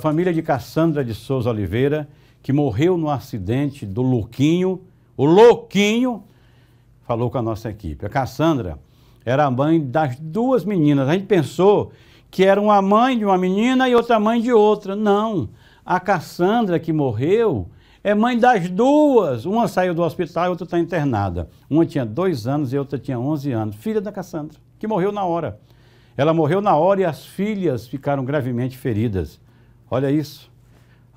família de Cassandra de Souza Oliveira, que morreu no acidente do Louquinho. O Louquinho falou com a nossa equipe. A Cassandra era a mãe das duas meninas. A gente pensou que era uma mãe de uma menina e outra mãe de outra. Não. A Cassandra que morreu é mãe das duas. Uma saiu do hospital e outra está internada. Uma tinha dois anos e outra tinha 11 anos. Filha da Cassandra, que morreu na hora. Ela morreu na hora e as filhas ficaram gravemente feridas. Olha isso.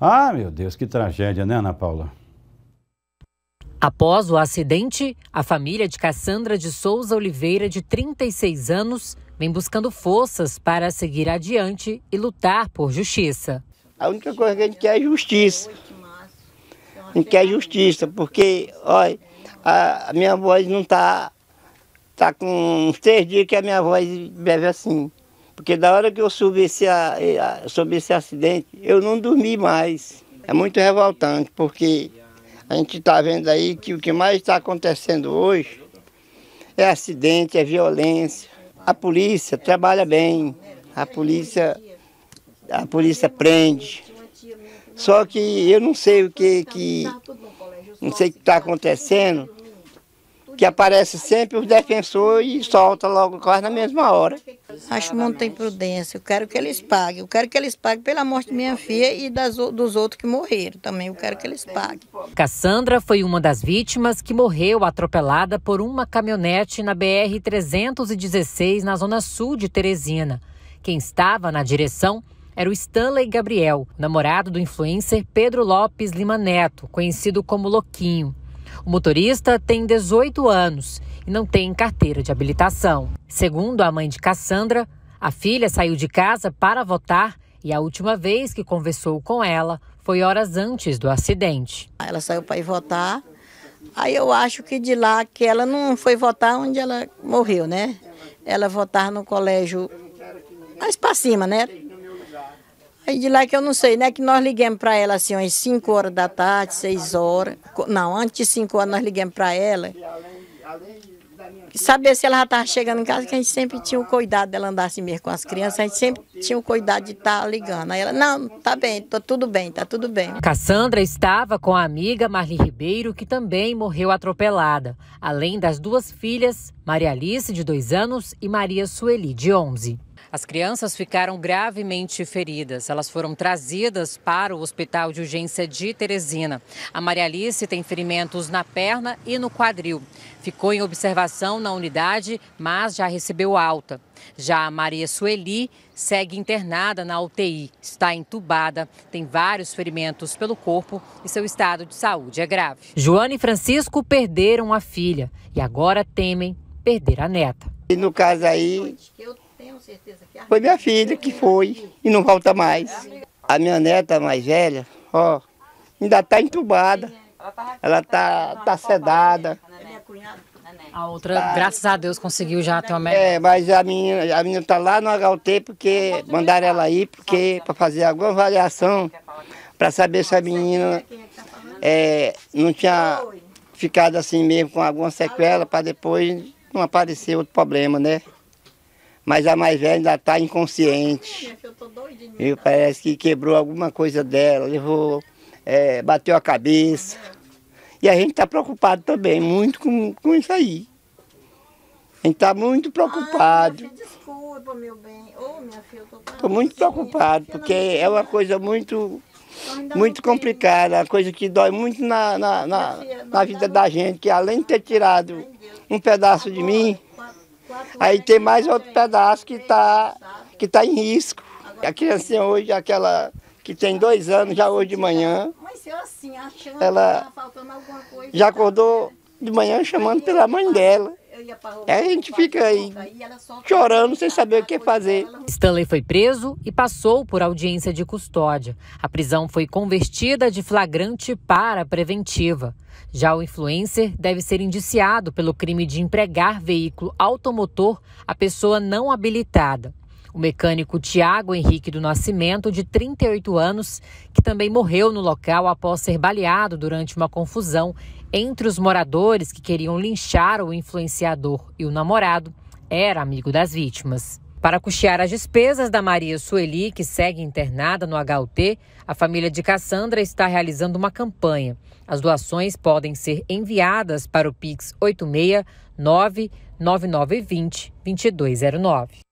Ah, meu Deus, que tragédia, né, Ana Paula? Após o acidente, a família de Cassandra de Souza Oliveira, de 36 anos, vem buscando forças para seguir adiante e lutar por justiça. A única coisa que a gente quer é justiça. A gente quer justiça, porque, olha, a minha voz não está. Está com uns três dias que a minha voz bebe assim. Porque da hora que eu subi esse, subi esse acidente, eu não dormi mais. É muito revoltante, porque a gente está vendo aí que o que mais está acontecendo hoje é acidente, é violência. A polícia trabalha bem, a polícia, a polícia prende. Só que eu não sei o que, que não sei o que está acontecendo, que aparece sempre o defensor e solta logo quase na mesma hora. Acho muito tem prudência. Eu quero que eles paguem. Eu quero que eles paguem pela morte de minha filha e das, dos outros que morreram também. Eu quero que eles paguem. Cassandra foi uma das vítimas que morreu atropelada por uma caminhonete na BR-316, na zona sul de Teresina. Quem estava na direção era o Stanley Gabriel, namorado do influencer Pedro Lopes Lima Neto, conhecido como Loquinho. O motorista tem 18 anos e não tem carteira de habilitação. Segundo a mãe de Cassandra, a filha saiu de casa para votar e a última vez que conversou com ela foi horas antes do acidente. Ela saiu para ir votar. Aí eu acho que de lá que ela não foi votar onde ela morreu, né? Ela votar no colégio mais para cima, né? Aí de lá que eu não sei, né? Que nós ligamos para ela assim, às 5 horas da tarde, 6 horas. Não, antes de 5 horas nós ligamos para ela. Saber se ela já estava chegando em casa, que a gente sempre tinha o cuidado dela andar assim mesmo com as crianças, a gente sempre tinha o cuidado de estar tá ligando. Aí ela, não, tá bem, tá tudo bem, tá tudo bem. Cassandra estava com a amiga Marli Ribeiro, que também morreu atropelada, além das duas filhas, Maria Alice, de 2 anos, e Maria Sueli, de 11. As crianças ficaram gravemente feridas. Elas foram trazidas para o Hospital de Urgência de Teresina. A Maria Alice tem ferimentos na perna e no quadril. Ficou em observação na unidade, mas já recebeu alta. Já a Maria Sueli segue internada na UTI, está entubada, tem vários ferimentos pelo corpo e seu estado de saúde é grave. Joana e Francisco perderam a filha e agora temem perder a neta. E no caso aí, certeza que Foi minha filha que é foi e não volta mais. É a minha neta mais velha, ó, ainda está entubada. É. Tá ela tá, tá, tá sedada. A outra, tá. graças a Deus, conseguiu já ter uma médica. É, mas a minha, a minha tá lá no HUT porque mandaram ela aí porque para fazer alguma avaliação para saber se a menina tá é, não tinha ficado assim mesmo com alguma sequela para depois não aparecer outro problema, né? mas a mais velha ainda está inconsciente. E parece que quebrou alguma coisa dela, levou, é, bateu a cabeça. E a gente está preocupado também, muito com, com isso aí. A gente está muito preocupado. Ai, filha, desculpa, meu bem. Ô, oh, minha filha, eu tô Estou muito preocupado, porque é uma coisa muito, muito complicada, uma coisa que dói muito na, na, na, na vida da gente, que além de ter tirado né, um pedaço de mim, Aí tem mais outro pedaço que está que tá em risco. A criancinha hoje, aquela que tem dois anos, já hoje de manhã, é assim, ela tá já acordou de manhã chamando pela mãe dela. É, a gente fica aí chorando sem saber o que fazer. Stanley foi preso e passou por audiência de custódia. A prisão foi convertida de flagrante para preventiva. Já o influencer deve ser indiciado pelo crime de empregar veículo automotor a pessoa não habilitada o mecânico Tiago Henrique do Nascimento, de 38 anos, que também morreu no local após ser baleado durante uma confusão entre os moradores que queriam linchar o influenciador e o namorado, era amigo das vítimas. Para custear as despesas da Maria Sueli, que segue internada no HUT, a família de Cassandra está realizando uma campanha. As doações podem ser enviadas para o Pix 86 99920 2209.